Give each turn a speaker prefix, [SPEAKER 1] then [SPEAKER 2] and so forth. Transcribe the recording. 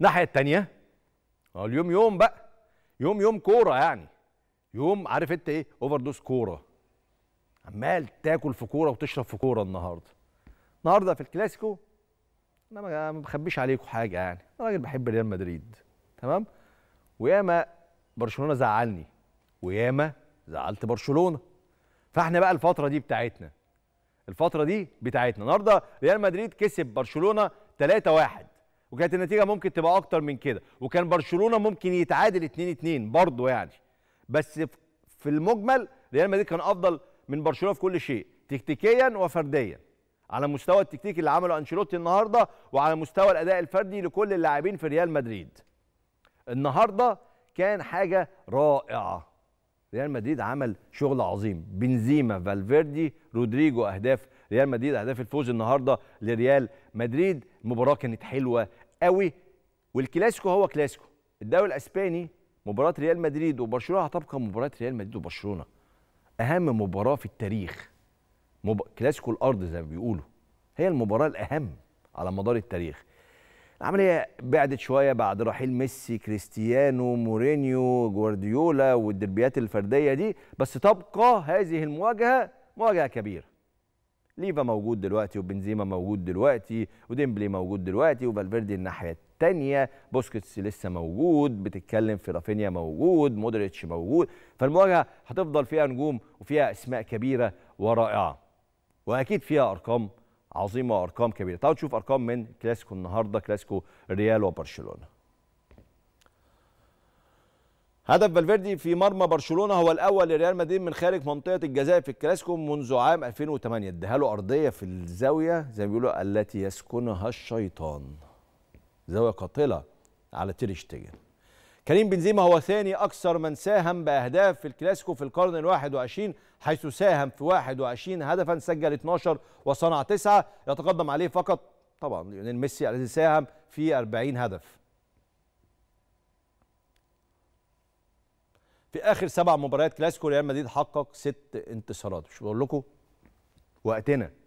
[SPEAKER 1] الناحيه الثانيه اه اليوم يوم بقى يوم يوم كوره يعني يوم عارف انت ايه اوفر دوز كوره عمال تاكل في كوره وتشرب في كوره النهارده النهارده في الكلاسيكو انا ما بخبيش عليكم حاجه يعني انا راجل بحب ريال مدريد تمام وياما برشلونه زعلني وياما زعلت برشلونه فاحنا بقى الفتره دي بتاعتنا الفتره دي بتاعتنا النهارده ريال مدريد كسب برشلونه 3-1 وكانت النتيجه ممكن تبقى اكتر من كده وكان برشلونه ممكن يتعادل 2 2 برضه يعني بس في المجمل ريال مدريد كان افضل من برشلونه في كل شيء تكتيكيا وفرديا على مستوى التكتيك اللي عمله انشيلوتي النهارده وعلى مستوى الاداء الفردي لكل اللاعبين في ريال مدريد النهارده كان حاجه رائعه ريال مدريد عمل شغل عظيم بنزيما فالفيردي رودريجو اهداف ريال مدريد اهداف الفوز النهارده لريال مدريد المباراه كانت حلوه قوي والكلاسيكو هو كلاسيكو الدوري الاسباني مباراه ريال مدريد وبرشلونه هتبقى مباراه ريال مدريد وبرشلونه اهم مباراه في التاريخ مب... كلاسيكو الارض زي ما بيقولوا هي المباراه الاهم على مدار التاريخ العمليه بعدت شويه بعد رحيل ميسي كريستيانو مورينيو جوارديولا والدربيات الفرديه دي بس تبقى هذه المواجهه مواجهه كبيره ليفا موجود دلوقتي وبنزيما موجود دلوقتي وديمبلي موجود دلوقتي وفالفيردي الناحيه التانية بوسكيتس لسه موجود بتتكلم في رافينيا موجود مودريتش موجود فالمواجهه هتفضل فيها نجوم وفيها اسماء كبيره ورائعه واكيد فيها ارقام عظيمه وارقام كبيره تعالوا نشوف ارقام من كلاسيكو النهارده كلاسيكو ريال وبرشلونه هدف فالفيردي في مرمى برشلونه هو الاول لريال مدريد من خارج منطقه الجزاء في الكلاسيكو منذ عام 2008 اداها له ارضيه في الزاويه زي ما بيقولوا التي يسكنها الشيطان زاويه قاتله على تيري شتيجن كريم بنزيما هو ثاني أكثر من ساهم بأهداف في الكلاسيكو في القرن الواحد وعشرين حيث ساهم في 21 هدفا سجل 12 وصنع 9 يتقدم عليه فقط طبعا ليونيل ميسي الذي ساهم في 40 هدف في اخر سبع مباريات كلاسيكو ريال مدريد حقق ست انتصارات مش بقول لكم وقتنا